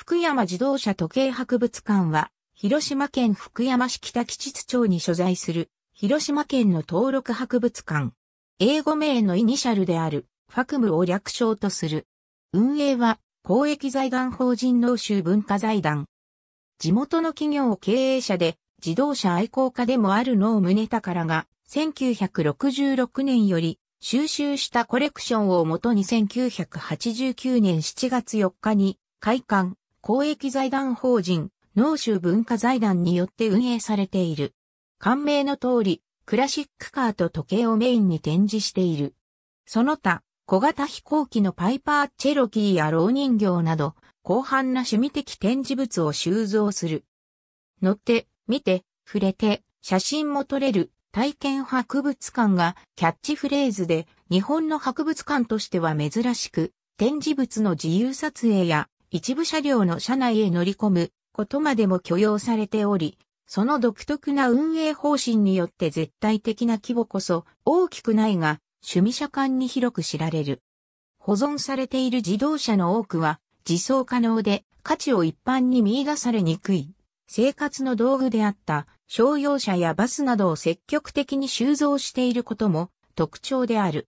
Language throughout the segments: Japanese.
福山自動車時計博物館は、広島県福山市北吉津町に所在する、広島県の登録博物館。英語名のイニシャルである、ファクムを略称とする。運営は、公益財団法人農州文化財団。地元の企業経営者で、自動車愛好家でもある農宗宝が、1966年より、収集したコレクションをもとに1989年7月4日に、開館、公益財団法人、農州文化財団によって運営されている。館名の通り、クラシックカーと時計をメインに展示している。その他、小型飛行機のパイパーチェロキーや老人形など、広範な趣味的展示物を収蔵する。乗って、見て、触れて、写真も撮れる体験博物館がキャッチフレーズで日本の博物館としては珍しく、展示物の自由撮影や一部車両の車内へ乗り込むことまでも許容されており、その独特な運営方針によって絶対的な規模こそ大きくないが、趣味車間に広く知られる。保存されている自動車の多くは、自走可能で価値を一般に見出されにくい。生活の道具であった商用車やバスなどを積極的に収蔵していることも特徴である。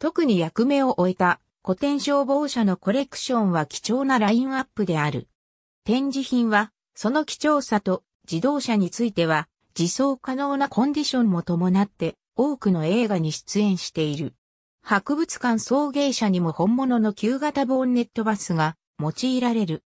特に役目を終えた古典消防車のコレクションは貴重なラインアップである。展示品は、その貴重さと自動車については、自走可能なコンディションも伴って多くの映画に出演している。博物館送迎車にも本物の旧型ボンネットバスが用いられる。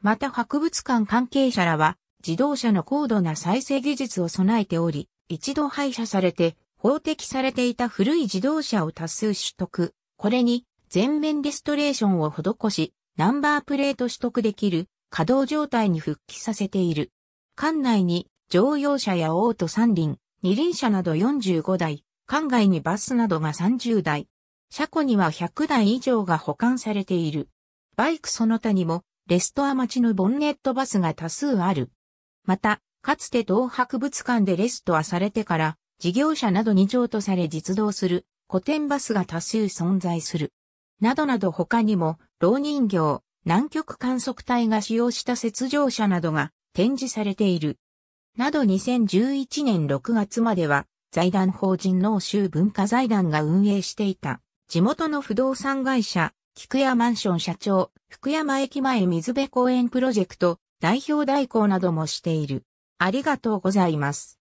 また博物館関係者らは自動車の高度な再生技術を備えており、一度廃車されて法的されていた古い自動車を多数取得。これに全面デストレーションを施し、ナンバープレート取得できる稼働状態に復帰させている。館内に乗用車やオート三輪、二輪車など45台、館外にバスなどが30台、車庫には100台以上が保管されている。バイクその他にも、レストア待ちのボンネットバスが多数ある。また、かつて東博物館でレストアされてから、事業者などに譲渡され実動する古典バスが多数存在する。などなど他にも、老人形、南極観測隊が使用した雪上車などが展示されている。など2011年6月までは、財団法人農州文化財団が運営していた、地元の不動産会社、菊屋マンション社長、福山駅前水辺公園プロジェクト、代表代行などもしている。ありがとうございます。